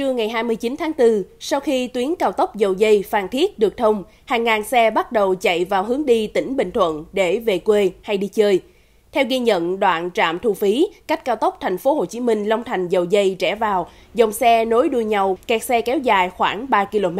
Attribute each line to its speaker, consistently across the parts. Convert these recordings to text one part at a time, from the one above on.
Speaker 1: Trưa ngày 29 tháng 4, sau khi tuyến cao tốc dầu dây Phan Thiết được thông, hàng ngàn xe bắt đầu chạy vào hướng đi tỉnh Bình Thuận để về quê hay đi chơi. Theo ghi nhận, đoạn trạm thu phí cách cao tốc thành phố Hồ Chí Minh Long Thành dầu dây rẽ vào, dòng xe nối đuôi nhau, kẹt xe kéo dài khoảng 3 km.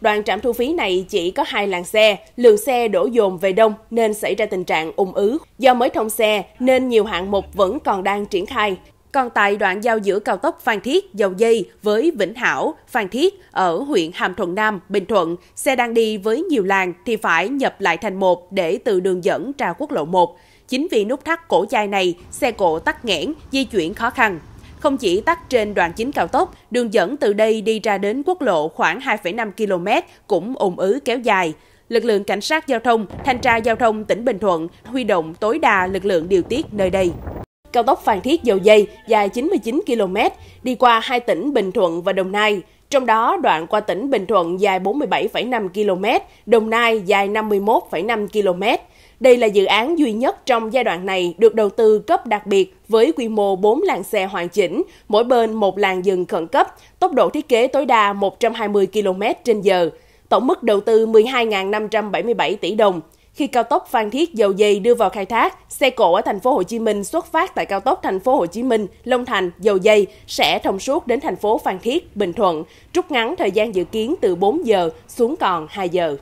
Speaker 1: Đoạn trạm thu phí này chỉ có hai làn xe, lượng xe đổ dồn về đông nên xảy ra tình trạng ủng ứ. Do mới thông xe nên nhiều hạng mục vẫn còn đang triển khai. Còn tại đoạn giao giữa cao tốc Phan Thiết, Dầu Dây với Vĩnh Hảo, Phan Thiết ở huyện Hàm Thuận Nam, Bình Thuận, xe đang đi với nhiều làng thì phải nhập lại thành một để từ đường dẫn ra quốc lộ 1. Chính vì nút thắt cổ chai này, xe cộ tắc nghẽn, di chuyển khó khăn. Không chỉ tắt trên đoạn chính cao tốc, đường dẫn từ đây đi ra đến quốc lộ khoảng 2,5 km cũng ủng ứ kéo dài lực lượng cảnh sát giao thông, thanh tra giao thông tỉnh Bình Thuận huy động tối đa lực lượng điều tiết nơi đây. Cao tốc Phan Thiết Dầu Dây dài 99 km đi qua hai tỉnh Bình Thuận và Đồng Nai. Trong đó, đoạn qua tỉnh Bình Thuận dài 47,5 km, Đồng Nai dài 51,5 km. Đây là dự án duy nhất trong giai đoạn này được đầu tư cấp đặc biệt với quy mô 4 làn xe hoàn chỉnh, mỗi bên một làn dừng khẩn cấp, tốc độ thiết kế tối đa 120 km/h. Tổng mức đầu tư 12.577 tỷ đồng. Khi cao tốc Phan Thiết Dầu Dây đưa vào khai thác, xe cộ ở thành phố Hồ Chí Minh xuất phát tại cao tốc thành phố Hồ Chí Minh, Long Thành, Dầu Dây sẽ thông suốt đến thành phố Phan Thiết, Bình Thuận, rút ngắn thời gian dự kiến từ 4 giờ xuống còn 2 giờ.